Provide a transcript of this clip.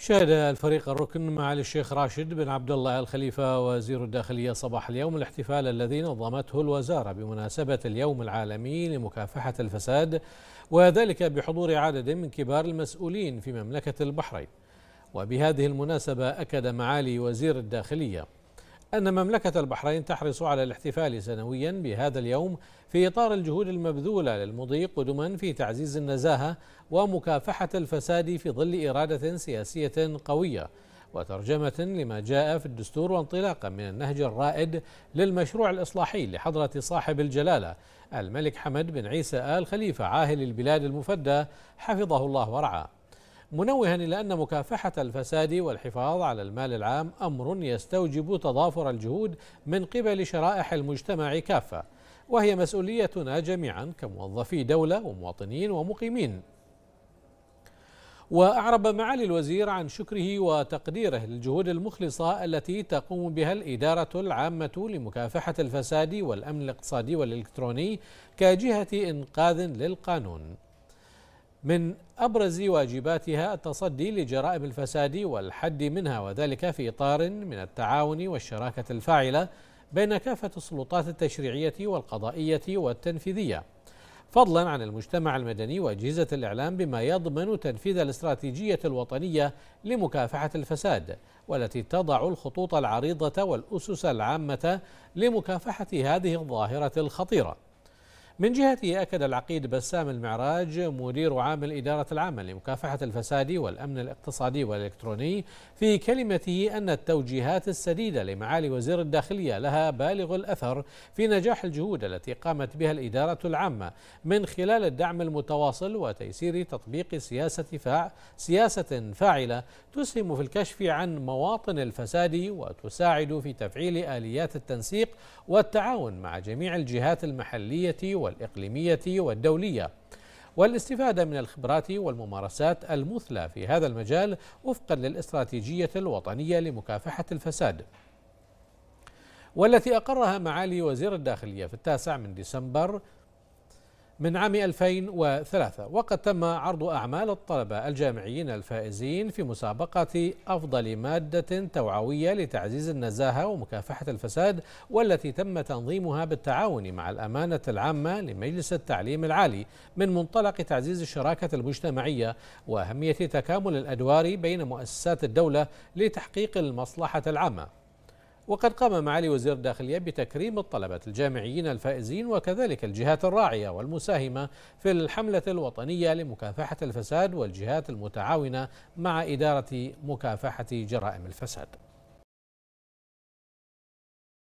شهد الفريق الركن معالي الشيخ راشد بن عبد الله الخليفة وزير الداخلية صباح اليوم الاحتفال الذي نظمته الوزارة بمناسبة اليوم العالمي لمكافحة الفساد وذلك بحضور عدد من كبار المسؤولين في مملكة البحرين وبهذه المناسبة أكد معالي وزير الداخلية أن مملكة البحرين تحرص على الاحتفال سنويا بهذا اليوم في إطار الجهود المبذولة للمضي قدما في تعزيز النزاهة ومكافحة الفساد في ظل إرادة سياسية قوية وترجمة لما جاء في الدستور وانطلاقا من النهج الرائد للمشروع الإصلاحي لحضرة صاحب الجلالة الملك حمد بن عيسى آل خليفة عاهل البلاد المفدى حفظه الله ورعاه منوها إلى أن مكافحة الفساد والحفاظ على المال العام أمر يستوجب تضافر الجهود من قبل شرائح المجتمع كافة وهي مسؤوليتنا جميعا كموظفي دولة ومواطنين ومقيمين وأعرب معالي الوزير عن شكره وتقديره للجهود المخلصة التي تقوم بها الإدارة العامة لمكافحة الفساد والأمن الاقتصادي والإلكتروني كجهة إنقاذ للقانون من أبرز واجباتها التصدي لجرائم الفساد والحد منها وذلك في إطار من التعاون والشراكة الفاعلة بين كافة السلطات التشريعية والقضائية والتنفيذية فضلا عن المجتمع المدني وأجهزة الإعلام بما يضمن تنفيذ الاستراتيجية الوطنية لمكافحة الفساد والتي تضع الخطوط العريضة والأسس العامة لمكافحة هذه الظاهرة الخطيرة من جهته أكد العقيد بسام المعراج مدير عام الإدارة العامة لمكافحة الفساد والأمن الاقتصادي والإلكتروني في كلمته أن التوجيهات السديدة لمعالي وزير الداخلية لها بالغ الأثر في نجاح الجهود التي قامت بها الإدارة العامة من خلال الدعم المتواصل وتيسير تطبيق سياسة, فاع سياسة فاعلة تسهم في الكشف عن مواطن الفساد وتساعد في تفعيل آليات التنسيق والتعاون مع جميع الجهات المحلية والإقليمية والدولية والاستفادة من الخبرات والممارسات المثلى في هذا المجال وفقا للاستراتيجية الوطنية لمكافحة الفساد والتي أقرها معالي وزير الداخلية في التاسع من ديسمبر من عام 2003 وقد تم عرض أعمال الطلبة الجامعيين الفائزين في مسابقة أفضل مادة توعوية لتعزيز النزاهة ومكافحة الفساد والتي تم تنظيمها بالتعاون مع الأمانة العامة لمجلس التعليم العالي من منطلق تعزيز الشراكة المجتمعية وأهمية تكامل الأدوار بين مؤسسات الدولة لتحقيق المصلحة العامة وقد قام معالي وزير الداخلية بتكريم الطلبة الجامعيين الفائزين وكذلك الجهات الراعية والمساهمة في الحملة الوطنية لمكافحة الفساد والجهات المتعاونة مع إدارة مكافحة جرائم الفساد